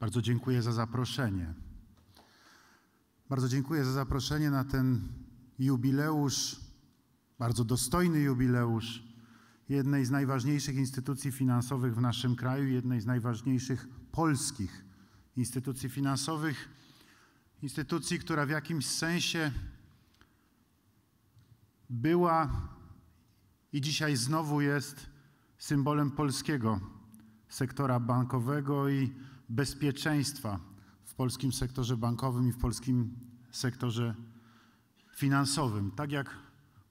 Bardzo dziękuję za zaproszenie. Bardzo dziękuję za zaproszenie na ten jubileusz, bardzo dostojny jubileusz jednej z najważniejszych instytucji finansowych w naszym kraju, jednej z najważniejszych polskich instytucji finansowych, instytucji, która w jakimś sensie była i dzisiaj znowu jest symbolem polskiego sektora bankowego i bezpieczeństwa w polskim sektorze bankowym i w polskim sektorze finansowym. Tak jak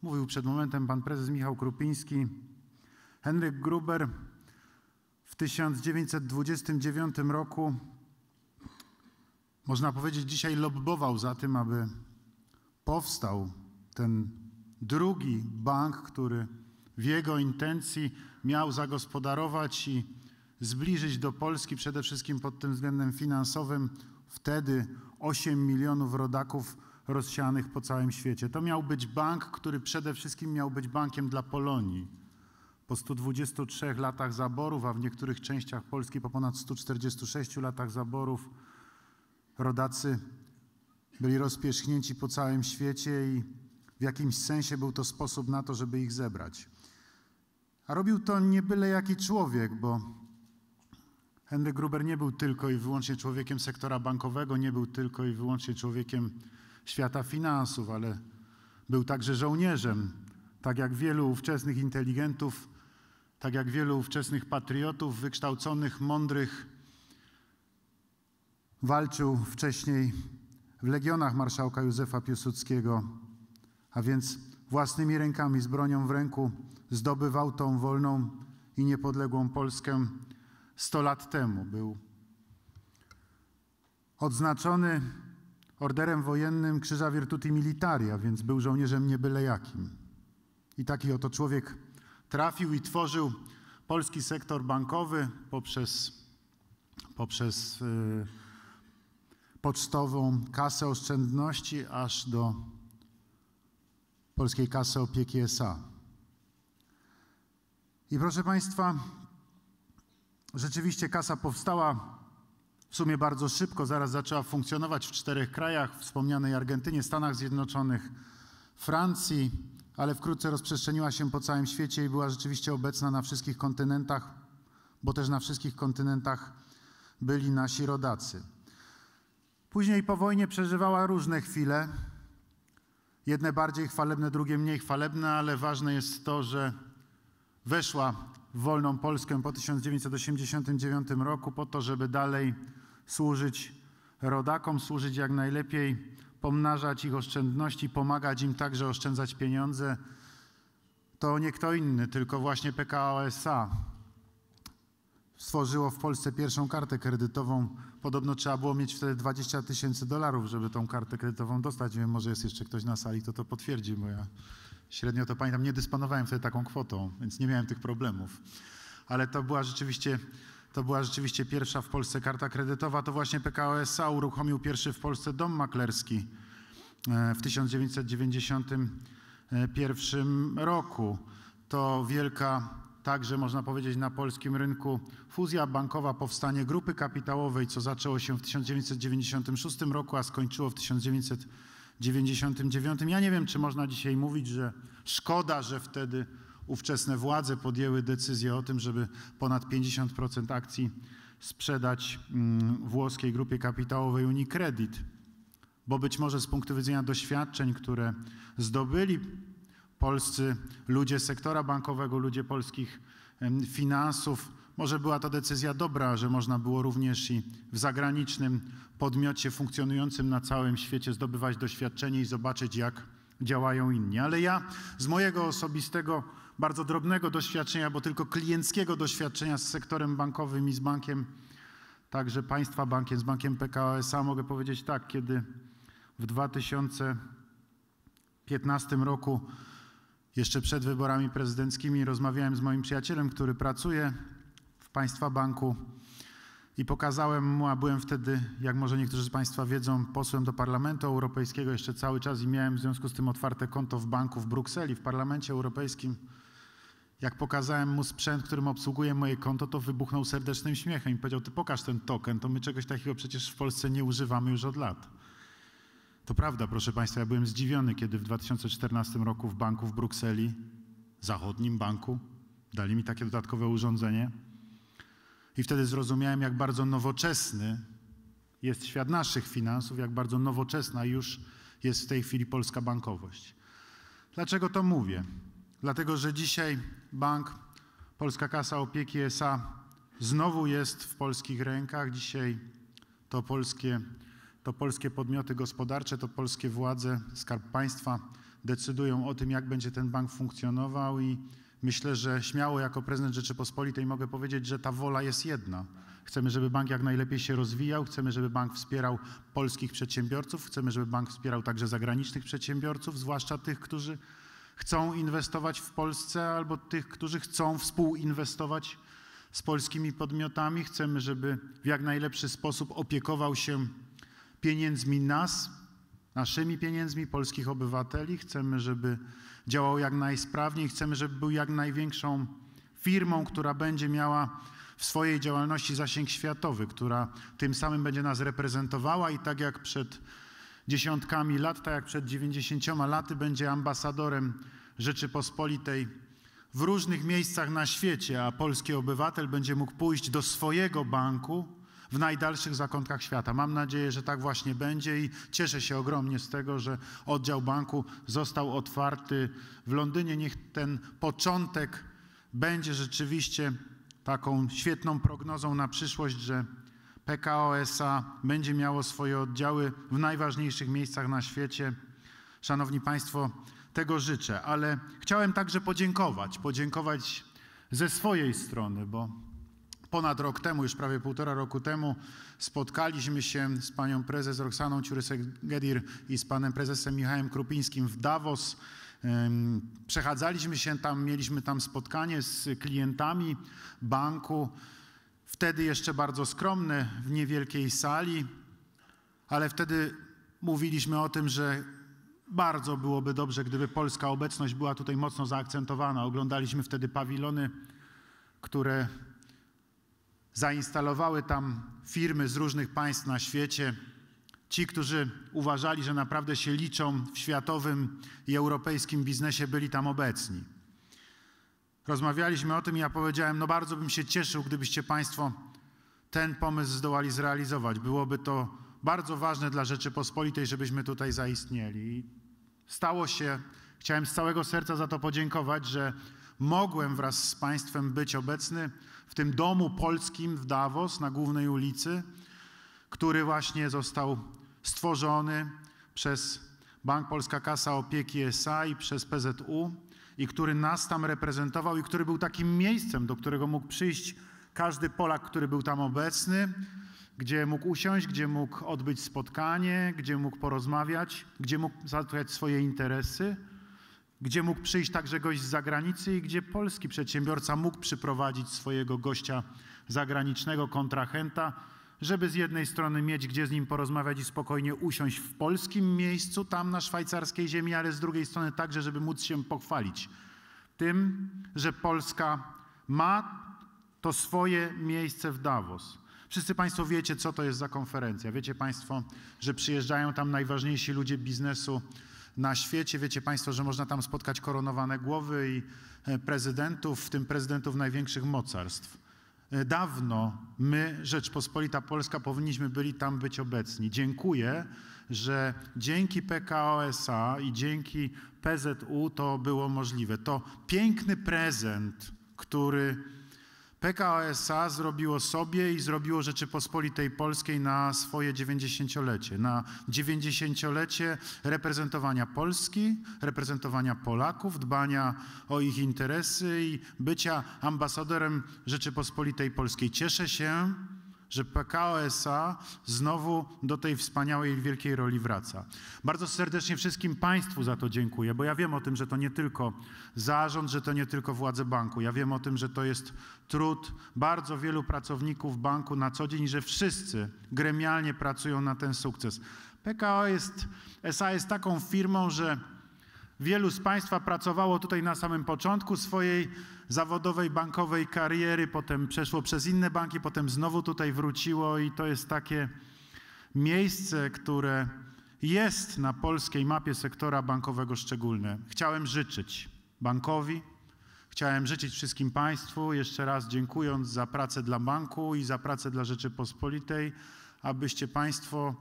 mówił przed momentem pan prezes Michał Krupiński, Henryk Gruber w 1929 roku, można powiedzieć, dzisiaj lobbował za tym, aby powstał ten drugi bank, który w jego intencji miał zagospodarować i zbliżyć do Polski przede wszystkim pod tym względem finansowym. Wtedy 8 milionów rodaków rozsianych po całym świecie. To miał być bank, który przede wszystkim miał być bankiem dla Polonii. Po 123 latach zaborów, a w niektórych częściach Polski po ponad 146 latach zaborów, rodacy byli rozpierzchnięci po całym świecie i w jakimś sensie był to sposób na to, żeby ich zebrać. A robił to nie byle jaki człowiek, bo Henry Gruber nie był tylko i wyłącznie człowiekiem sektora bankowego, nie był tylko i wyłącznie człowiekiem świata finansów, ale był także żołnierzem. Tak jak wielu ówczesnych inteligentów, tak jak wielu ówczesnych patriotów, wykształconych, mądrych, walczył wcześniej w legionach marszałka Józefa Piłsudskiego, a więc własnymi rękami, z bronią w ręku, zdobywał tą wolną i niepodległą Polskę 100 lat temu. Był odznaczony orderem wojennym Krzyża Virtuti Militaria, więc był żołnierzem nie byle jakim. I taki oto człowiek trafił i tworzył polski sektor bankowy poprzez, poprzez yy, pocztową kasę oszczędności aż do polskiej kasy opieki SA. I proszę Państwa, Rzeczywiście kasa powstała w sumie bardzo szybko, zaraz zaczęła funkcjonować w czterech krajach, wspomnianej Argentynie, Stanach Zjednoczonych, Francji, ale wkrótce rozprzestrzeniła się po całym świecie i była rzeczywiście obecna na wszystkich kontynentach, bo też na wszystkich kontynentach byli nasi rodacy. Później po wojnie przeżywała różne chwile, jedne bardziej chwalebne, drugie mniej chwalebne, ale ważne jest to, że weszła wolną Polskę po 1989 roku po to, żeby dalej służyć rodakom, służyć jak najlepiej, pomnażać ich oszczędności, pomagać im także oszczędzać pieniądze. To nie kto inny, tylko właśnie PKO SA stworzyło w Polsce pierwszą kartę kredytową. Podobno trzeba było mieć wtedy 20 tysięcy dolarów, żeby tą kartę kredytową dostać. Nie wiem, może jest jeszcze ktoś na sali, kto to potwierdzi, bo ja Średnio to pamiętam, nie dysponowałem wtedy taką kwotą, więc nie miałem tych problemów. Ale to była rzeczywiście, to była rzeczywiście pierwsza w Polsce karta kredytowa. To właśnie PKO SA uruchomił pierwszy w Polsce dom maklerski e, w 1991 e, roku. To wielka, także można powiedzieć na polskim rynku, fuzja bankowa, powstanie grupy kapitałowej, co zaczęło się w 1996 roku, a skończyło w 1990 99. Ja nie wiem, czy można dzisiaj mówić, że szkoda, że wtedy ówczesne władze podjęły decyzję o tym, żeby ponad 50% akcji sprzedać mm, włoskiej grupie kapitałowej Unicredit, bo być może z punktu widzenia doświadczeń, które zdobyli polscy ludzie sektora bankowego, ludzie polskich finansów, może była to decyzja dobra, że można było również i w zagranicznym podmiocie funkcjonującym na całym świecie zdobywać doświadczenie i zobaczyć, jak działają inni. Ale ja z mojego osobistego, bardzo drobnego doświadczenia, bo tylko klienckiego doświadczenia z sektorem bankowym i z bankiem, także państwa bankiem, z bankiem PKO SA, mogę powiedzieć tak, kiedy w 2015 roku, jeszcze przed wyborami prezydenckimi, rozmawiałem z moim przyjacielem, który pracuje Państwa Banku i pokazałem mu, a byłem wtedy, jak może niektórzy z Państwa wiedzą, posłem do Parlamentu Europejskiego jeszcze cały czas i miałem w związku z tym otwarte konto w banku w Brukseli, w Parlamencie Europejskim. Jak pokazałem mu sprzęt, którym obsługuje moje konto, to wybuchnął serdecznym śmiechem i powiedział, ty pokaż ten token, to my czegoś takiego przecież w Polsce nie używamy już od lat. To prawda, proszę Państwa, ja byłem zdziwiony, kiedy w 2014 roku w banku w Brukseli, zachodnim banku, dali mi takie dodatkowe urządzenie, i wtedy zrozumiałem, jak bardzo nowoczesny jest świat naszych finansów, jak bardzo nowoczesna już jest w tej chwili polska bankowość. Dlaczego to mówię? Dlatego, że dzisiaj bank, Polska Kasa Opieki e SA znowu jest w polskich rękach. Dzisiaj to polskie, to polskie podmioty gospodarcze, to polskie władze, skarb państwa decydują o tym, jak będzie ten bank funkcjonował i Myślę, że śmiało jako prezydent Rzeczypospolitej mogę powiedzieć, że ta wola jest jedna. Chcemy, żeby bank jak najlepiej się rozwijał, chcemy, żeby bank wspierał polskich przedsiębiorców, chcemy, żeby bank wspierał także zagranicznych przedsiębiorców, zwłaszcza tych, którzy chcą inwestować w Polsce albo tych, którzy chcą współinwestować z polskimi podmiotami. Chcemy, żeby w jak najlepszy sposób opiekował się pieniędzmi nas, naszymi pieniędzmi, polskich obywateli. Chcemy, żeby działał jak najsprawniej. Chcemy, żeby był jak największą firmą, która będzie miała w swojej działalności zasięg światowy, która tym samym będzie nas reprezentowała i tak jak przed dziesiątkami lat, tak jak przed 90 laty będzie ambasadorem Rzeczypospolitej w różnych miejscach na świecie, a polski obywatel będzie mógł pójść do swojego banku w najdalszych zakątkach świata. Mam nadzieję, że tak właśnie będzie i cieszę się ogromnie z tego, że oddział banku został otwarty w Londynie. Niech ten początek będzie rzeczywiście taką świetną prognozą na przyszłość, że PKO SA będzie miało swoje oddziały w najważniejszych miejscach na świecie. Szanowni Państwo, tego życzę, ale chciałem także podziękować, podziękować ze swojej strony, bo ponad rok temu, już prawie półtora roku temu, spotkaliśmy się z panią prezes Roxaną Ciurysek-Gedir i z panem prezesem Michałem Krupińskim w Davos. Przechadzaliśmy się tam, mieliśmy tam spotkanie z klientami banku, wtedy jeszcze bardzo skromne, w niewielkiej sali, ale wtedy mówiliśmy o tym, że bardzo byłoby dobrze, gdyby polska obecność była tutaj mocno zaakcentowana. Oglądaliśmy wtedy pawilony, które zainstalowały tam firmy z różnych państw na świecie. Ci, którzy uważali, że naprawdę się liczą w światowym i europejskim biznesie, byli tam obecni. Rozmawialiśmy o tym i ja powiedziałem: No, bardzo bym się cieszył, gdybyście Państwo ten pomysł zdołali zrealizować. Byłoby to bardzo ważne dla Rzeczypospolitej, żebyśmy tutaj zaistnieli. I stało się, Chciałem z całego serca za to podziękować, że mogłem wraz z Państwem być obecny w tym domu polskim w Davos na głównej ulicy, który właśnie został stworzony przez Bank Polska Kasa Opieki SA i przez PZU i który nas tam reprezentował i który był takim miejscem, do którego mógł przyjść każdy Polak, który był tam obecny, gdzie mógł usiąść, gdzie mógł odbyć spotkanie, gdzie mógł porozmawiać, gdzie mógł załatwiać swoje interesy gdzie mógł przyjść także gość z zagranicy i gdzie polski przedsiębiorca mógł przyprowadzić swojego gościa zagranicznego, kontrahenta, żeby z jednej strony mieć gdzie z nim porozmawiać i spokojnie usiąść w polskim miejscu, tam na szwajcarskiej ziemi, ale z drugiej strony także, żeby móc się pochwalić tym, że Polska ma to swoje miejsce w Davos. Wszyscy Państwo wiecie, co to jest za konferencja. Wiecie Państwo, że przyjeżdżają tam najważniejsi ludzie biznesu na świecie. Wiecie Państwo, że można tam spotkać koronowane głowy i e, prezydentów, w tym prezydentów największych mocarstw. E, dawno my, Rzeczpospolita Polska, powinniśmy byli tam być obecni. Dziękuję, że dzięki PKOSA i dzięki PZU to było możliwe. To piękny prezent, który PKOSA zrobiło sobie i zrobiło Rzeczypospolitej Polskiej na swoje 90-lecie, na 90-lecie reprezentowania Polski, reprezentowania Polaków, dbania o ich interesy i bycia ambasadorem Rzeczypospolitej Polskiej. Cieszę się, że PKO SA znowu do tej wspaniałej wielkiej roli wraca. Bardzo serdecznie wszystkim Państwu za to dziękuję, bo ja wiem o tym, że to nie tylko zarząd, że to nie tylko władze banku. Ja wiem o tym, że to jest trud bardzo wielu pracowników banku na co dzień, że wszyscy gremialnie pracują na ten sukces. PKO jest, SA jest taką firmą, że Wielu z Państwa pracowało tutaj na samym początku swojej zawodowej bankowej kariery, potem przeszło przez inne banki, potem znowu tutaj wróciło i to jest takie miejsce, które jest na polskiej mapie sektora bankowego szczególne. Chciałem życzyć bankowi, chciałem życzyć wszystkim Państwu, jeszcze raz dziękując za pracę dla banku i za pracę dla Rzeczypospolitej, abyście Państwo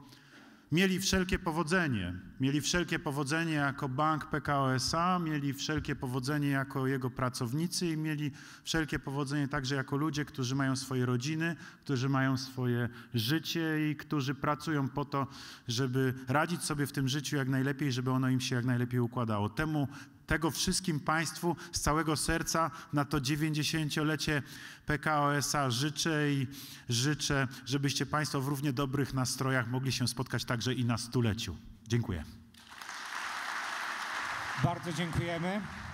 mieli wszelkie powodzenie. Mieli wszelkie powodzenie jako bank PKO SA, mieli wszelkie powodzenie jako jego pracownicy i mieli wszelkie powodzenie także jako ludzie, którzy mają swoje rodziny, którzy mają swoje życie i którzy pracują po to, żeby radzić sobie w tym życiu jak najlepiej, żeby ono im się jak najlepiej układało. Temu tego wszystkim Państwu z całego serca na to 90-lecie PKOSA życzę i życzę, żebyście Państwo w równie dobrych nastrojach mogli się spotkać także i na stuleciu. Dziękuję. Bardzo dziękujemy.